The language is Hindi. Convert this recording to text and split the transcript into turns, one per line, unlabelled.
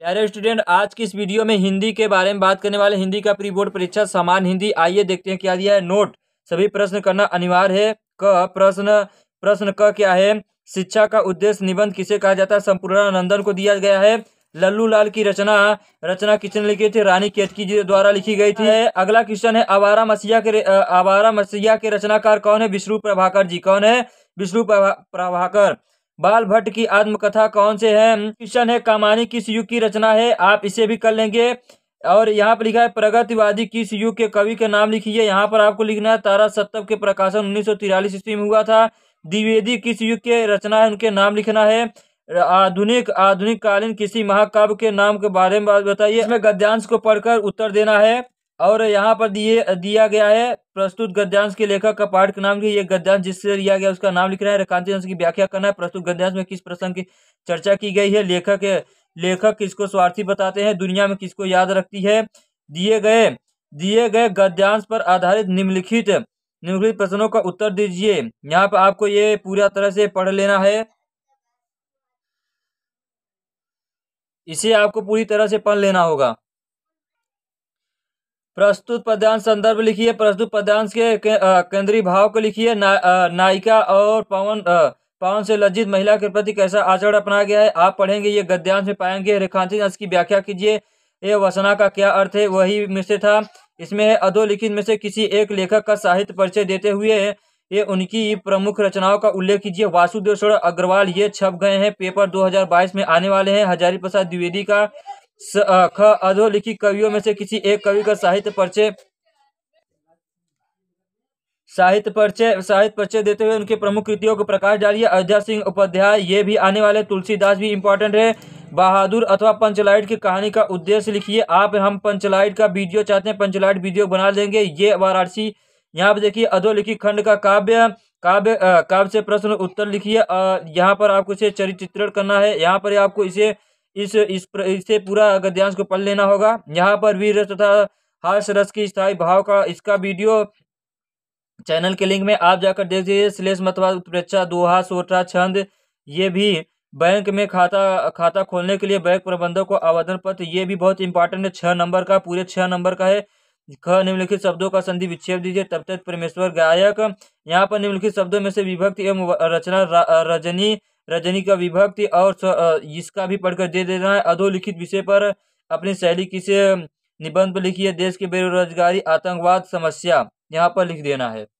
प्यारे स्टूडेंट आज की इस वीडियो में हिंदी के बारे में बात करने वाले हिंदी का प्री बोर्ड परीक्षा समान हिंदी आइए देखते हैं क्या दिया है नोट सभी प्रश्न करना अनिवार्य है क प्रश्न प्रश्न क क्या है शिक्षा का उद्देश्य निबंध किसे कहा जाता है संपूर्णानंदन को दिया गया है लल्लू लाल की रचना रचना किसने लिखी थी रानी केतकी जी द्वारा लिखी गई थी अगला क्वेश्चन है आवारा मसीहा के आवारा मसीहा के रचनाकार कौन है विष्णु प्रभाकर जी कौन है विष्णु प्रभाकर बाल भट्ट की आत्मकथा कौन से है क्वेश्चन है कामानी किस युग की रचना है आप इसे भी कर लेंगे और यहाँ पर लिखा है प्रगतिवादी किस युग के कवि के नाम लिखिए यहाँ पर आपको लिखना है तारा सत्तव के प्रकाशन उन्नीस सौ तिरालीस ईस्वी में हुआ था द्विवेदी किस युग के रचना है उनके नाम लिखना है आधुनिक आधुनिक कालीन किसी महाकाव्य के नाम के बारे में बताइए इसमें गद्यांश को पढ़कर उत्तर देना है और यहाँ पर दिए दिया गया है प्रस्तुत गद्यांश के लेखक का पाठ का नाम की ये गद्यांश जिससे लिया गया उसका नाम लिख रहा है रेखांति अंश की व्याख्या करना है प्रस्तुत गद्यांश में किस प्रसंग की चर्चा की गई है लेखक लेखक किसको स्वार्थी बताते हैं दुनिया में किसको याद रखती है दिए गए दिए गए गद्यांश पर आधारित निम्नलिखित निम्नलिखित प्रश्नों का उत्तर दीजिए यहाँ पर आपको ये पूरा तरह से पढ़ लेना है इसे आपको पूरी तरह से पढ़ लेना होगा प्रस्तुत पद्यांश संदर्भ लिखिए प्रस्तुत पद्यांश के केंद्रीय भाव को लिखिए ना, नायिका और पवन पवन से लज्जित महिला के प्रति कैसा आचरण अपनाया गया है आप पढ़ेंगे ये गद्यांश में पाएंगे रेखांतित अंश की व्याख्या कीजिए ये वसना का क्या अर्थ है वही में से था इसमें अधोलिखित में से किसी एक लेखक का साहित्य परिचय देते हुए ये उनकी प्रमुख रचनाओं का उल्लेख कीजिए वासुदेव अग्रवाल ये छप गए हैं पेपर 2022 में आने वाले हैं हजारी प्रसाद द्विवेदी का ख अधोलिखित कवियों में से किसी एक कवि का साहित्य परिचय साहित्य परिचय साहित्य परिचय देते हुए उनके प्रमुख कृतियों को प्रकाश डालिए अयोध्या सिंह उपाध्याय ये भी आने वाले तुलसीदास भी इंपॉर्टेंट है बहादुर अथवा पंचलाइट की कहानी का उद्देश्य लिखिए आप हम पंचलाइट का वीडियो चाहते हैं पंचलाइट वीडियो बना देंगे ये वाराणसी यहाँ पर देखिए अधोलिखित खंड का काव्य काव्य काव्य से प्रश्न उत्तर लिखिए यहाँ पर आपको इसे चरित्र चित्रण करना है यहाँ पर आपको इसे इस इस प्र, इसे पूरा गद्यांश को पढ़ लेना होगा यहाँ पर वीर रस तथा हर्ष रस की स्थायी भाव का इसका वीडियो चैनल के लिंक में आप जाकर देख दीजिए श्लेष मतवा उत्प्रेक्षा दोहा सोटा छंद ये भी बैंक में खाता खाता खोलने के लिए बैंक प्रबंधक को आवेदन पत्र ये भी बहुत इंपॉर्टेंट है छः नंबर का पूरे छः नंबर का है ख निम्नलिखित शब्दों का संधि विच्छेद दीजिए तब तक परमेश्वर गायक यहाँ पर निम्नलिखित शब्दों में से विभक्ति एवं रचना रजनी रजनी का विभक्ति और इसका भी पढ़कर दे देना है अधोलिखित विषय पर अपनी शैली किसे निबंध पर है देश के बेरोजगारी आतंकवाद समस्या यहाँ पर लिख देना है